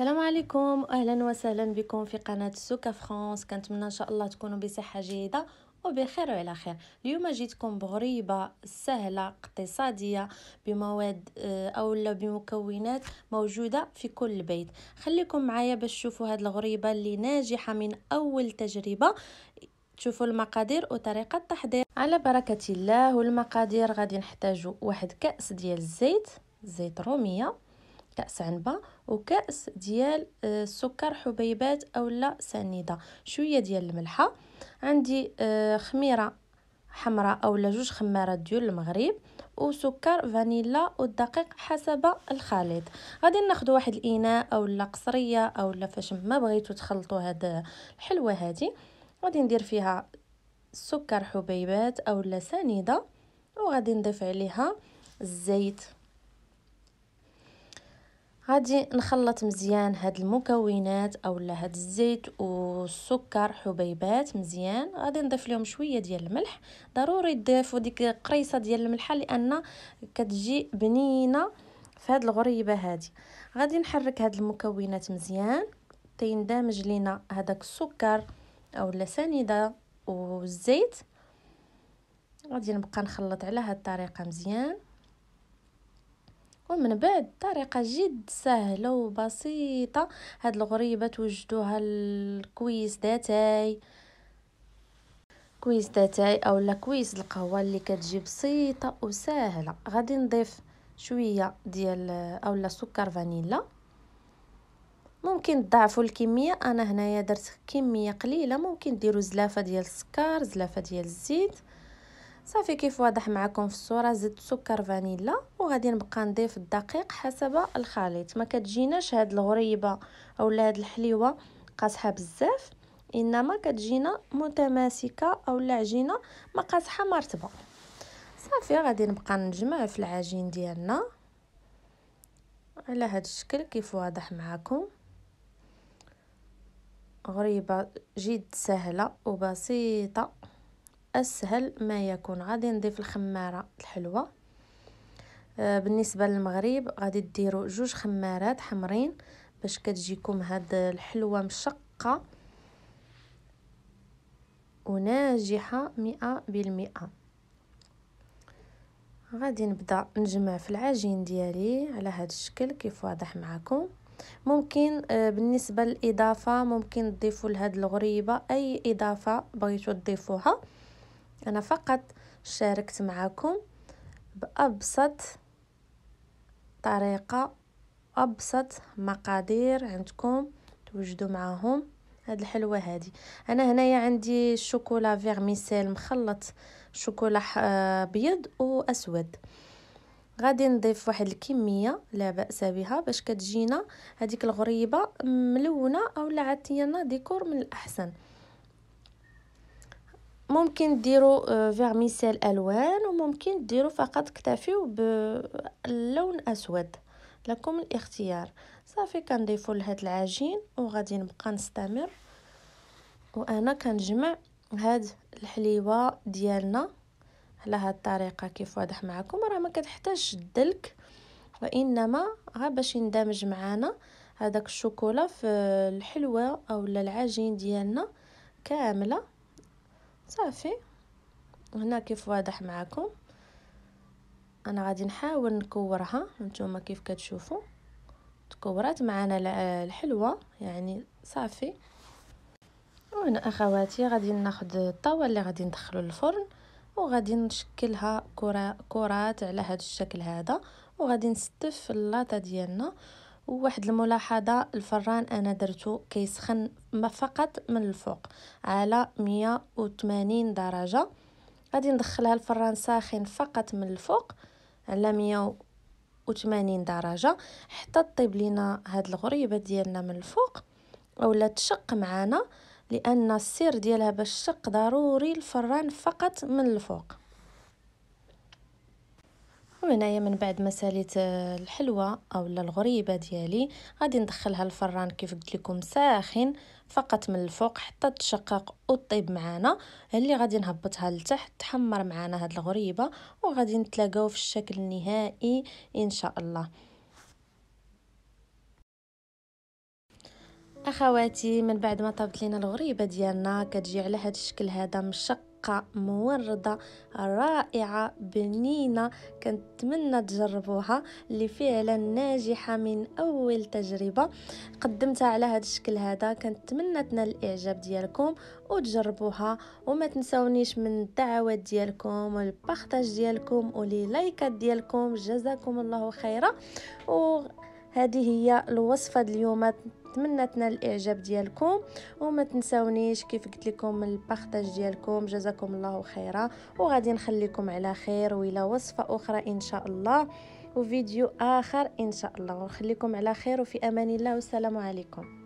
السلام عليكم اهلا وسهلا بكم في قناه سوكا فرانس كنتمنى ان شاء الله تكونوا بصحه جيده وبخير وعلى خير اليوم جيتكم بغريبه سهله اقتصاديه بمواد آه، اولا بمكونات موجوده في كل بيت خليكم معايا باش تشوفوا هذه الغريبه اللي ناجحه من اول تجربه تشوفوا المقادير وطريقه التحضير على بركه الله والمقادير غادي نحتاجوا واحد كاس ديال الزيت زيت روميه كأس عنبة وكأس ديال السكر آه، حبيبات أولا سنيدة شوية ديال الملحة عندي آه، خميرة حمراء أولا جوج خمارات ديال المغرب وسكر فانيلا والدقيق حسب الخليط غادي ناخذ واحد الاناء اولا قصريه اولا فاش ما بغيتو تخلطوا هاد الحلوه هادي غادي ندير فيها سكر حبيبات اولا سنيده وغادي نضيف عليها الزيت غادي نخلط مزيان هاد المكونات اولا هاد الزيت والسكر حبيبات مزيان غادي نضيف لهم شويه ديال الملح ضروري تضيفوا ديك قريصه ديال الملحه لان كتجي بنينه في هاد الغريبه هادي غادي نحرك هاد المكونات مزيان تيندمج لينا هذاك السكر اولا سنيده والزيت غادي نبقى نخلط على هاد الطريقه مزيان ومن بعد طريقه جد سهله وبسيطه هاد الغريبه توجدوها الكويس داتاي كويس داتاي اولا كويس القهوه اللي كتجي بسيطه وسهله غادي نضيف شويه ديال اولا سكر فانيلا ممكن تضاعفوا الكميه انا هنايا درت كميه قليله ممكن ديروا زلافه ديال السكر زلافه ديال الزيت صافي كيف واضح معكم في الصوره زدت سكر فانيلا وغادي نبقى نضيف الدقيق حسب الخليط ما كتجيناش هاد الغريبه اولا هاد الحليوه قاصحه بزاف انما كتجينا متماسكه اولا عجينه ما قاصحه مرتبه صافي غادي نبقى نجمع في العجين ديالنا على هاد الشكل كيف واضح معكم غريبه جد سهله وبسيطه اسهل ما يكون غادي نضيف الخماره الحلوه آه، بالنسبه للمغرب غادي ديروا جوج خمارات حمرين باش كتجيكم هاد الحلوه مشقه وناجحه مئة بالمئة غادي نبدا نجمع في العجين ديالي على هذا الشكل كيف واضح معكم ممكن آه، بالنسبه للاضافه ممكن تضيفوا لهاد الغريبه اي اضافه بغيتو تضيفوها أنا فقط شاركت معكم بأبسط طريقة أبسط مقادير عندكم توجدوا معاهم هاد الحلوة هادي أنا هنايا عندي الشوكولا فيرميسيل مخلط شوكولا أبيض آه، وأسود غادي نضيف واحد الكميه لا باس بها باش كتجينا هذيك الغريبه ملونه اولا عطينا ديكور من الاحسن ممكن ديروا آه، فيرميسيل الوان وممكن ديروا فقط تكتفيو باللون اسود لكم الاختيار صافي كنضيفوا لهاد العجين وغادي نبقى نستمر وانا كنجمع هاد الحليوه ديالنا على هاد الطريقه كيف واضح معكم راه ما كتحتاجش الدلك وانما غا باش يندمج معانا هذاك الشوكولا في الحلوه اولا العجين ديالنا كامله صافي هنا كيف واضح معاكم انا غادي نحاول نكورها نتوما كيف كتشوفوا تكورات معنا الحلوه يعني صافي وهنا اخواتي غادي ناخذ الطاوه اللي غادي ندخلو للفرن وغادي نشكلها كرة كرات على هذا الشكل هذا وغادي نستف اللاطه ديالنا وواحد الملاحظه الفران انا درتو كيسخن ما فقط من الفوق على 180 درجه غادي ندخلها الفران ساخن فقط من الفوق على 180 درجه حتى طيب لينا هاد الغريبه ديالنا من الفوق اولا تشق معانا لان السير ديالها باش تشق ضروري الفران فقط من الفوق هنايا من بعد ما ساليت آه، الحلوه لا الغريبه ديالي غادي ندخلها الفران كيف قلت لكم ساخن فقط من الفوق حتى تشقق وطيب معانا اللي غادي نهبطها لتحت تحمر معانا هاد الغريبه وغادي نتلاقاو في الشكل النهائي ان شاء الله اخواتي من بعد ما طابت لينا الغريبه ديالنا كتجي على هاد الشكل هذا مشق رقة موردة رائعة بنينة كنتمنى تجربوها اللي فعلا ناجحة من اول تجربة قدمتها على هذا الشكل هذا كنتمنى تنال الاعجاب ديالكم وتجربوها وما تنسونيش من الدعوات ديالكم والبختاج ديالكم ولي لايكات ديالكم جزاكم الله خيرا و هذه هي الوصفه اليوم نتمنى تنال الاعجاب ديالكم وما تنساونيش كيف قلت لكم البارطاج ديالكم جزاكم الله خيرا وغادي نخليكم على خير والى وصفه اخرى ان شاء الله وفيديو اخر ان شاء الله ونخليكم على خير وفي امان الله والسلام عليكم